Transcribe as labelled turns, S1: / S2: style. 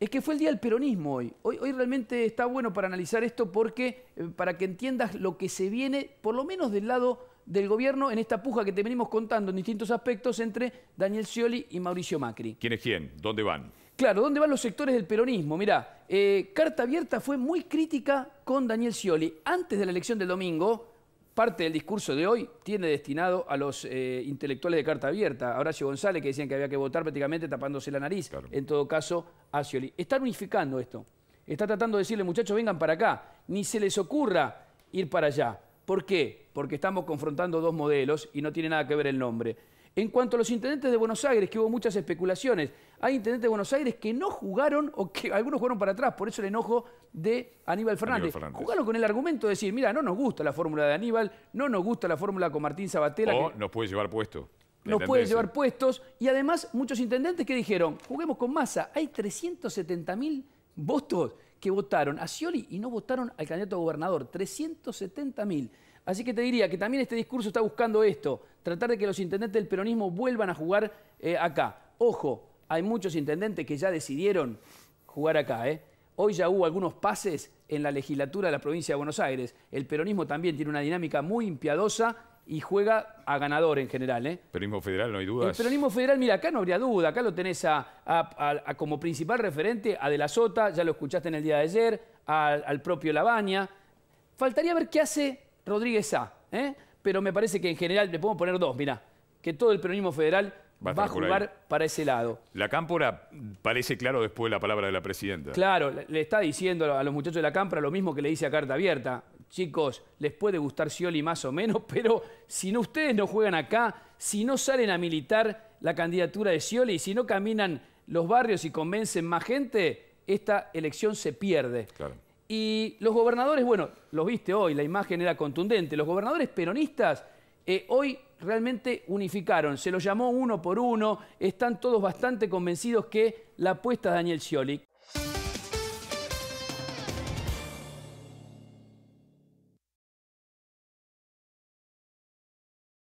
S1: es que fue el día del peronismo hoy. hoy. realmente está bueno para analizar esto porque eh, para que entiendas lo que se viene, por lo menos del lado del gobierno, en esta puja que te venimos contando en distintos aspectos entre Daniel Scioli y Mauricio Macri. ¿Quién es quién? ¿Dónde van? Claro, ¿dónde van los sectores del peronismo? Mirá, eh, Carta Abierta fue muy crítica con Daniel Scioli. Antes de la elección del domingo, parte del discurso de hoy tiene destinado a los eh, intelectuales de carta abierta, a Horacio González, que decían que había que votar prácticamente tapándose la nariz, en todo caso, a Scioli. Están unificando esto. Está tratando de decirle, muchachos, vengan para acá. Ni se les ocurra ir para allá. ¿Por qué? Porque estamos confrontando dos modelos y no tiene nada que ver el nombre. En cuanto a los intendentes de Buenos Aires, que hubo muchas especulaciones, hay intendentes de Buenos Aires que no jugaron o que algunos jugaron para atrás, por eso el enojo de Aníbal Fernández. Jugaron con el argumento de decir, mira, no nos gusta la fórmula de Aníbal, no nos gusta la fórmula con Martín Sabatella. No nos puede llevar puestos. Nos puede llevar puestos. Y además, muchos intendentes que dijeron, juguemos con masa, hay 370 mil votos que votaron a Scioli y no votaron al candidato a gobernador, 370 mil. Así que te diría que también este discurso está buscando esto, tratar de que los intendentes del peronismo vuelvan a jugar eh, acá. Ojo, hay muchos intendentes que ya decidieron jugar acá. Eh. Hoy ya hubo algunos pases en la legislatura de la provincia de Buenos Aires. El peronismo también tiene una dinámica muy impiadosa y juega a ganador en general. Eh. Peronismo federal, no hay dudas. El peronismo federal, mira, acá no habría duda. Acá lo tenés a, como principal referente a De la Sota, ya lo escuchaste en el día de ayer, al propio Labaña. Faltaría ver qué hace Rodríguez A. ¿eh? Pero me parece que en general, le podemos poner dos, Mira, que todo el peronismo federal va a, jugar para ese lado. La cámpora parece claro después de la palabra de la presidenta. Claro, le está diciendo a los muchachos de la cámpora lo mismo que le dice a carta abierta. Chicos, les puede gustar Scioli más o menos, pero si no, ustedes no juegan acá, si no salen a militar la candidatura de Scioli, si no caminan los barrios y convencen más gente, esta elección se pierde. Claro. Y los gobernadores, bueno, los viste hoy, la imagen era contundente. Los gobernadores peronistas eh, hoy realmente unificaron, se los llamó uno por uno, están todos bastante convencidos que la apuesta de Daniel Scioli,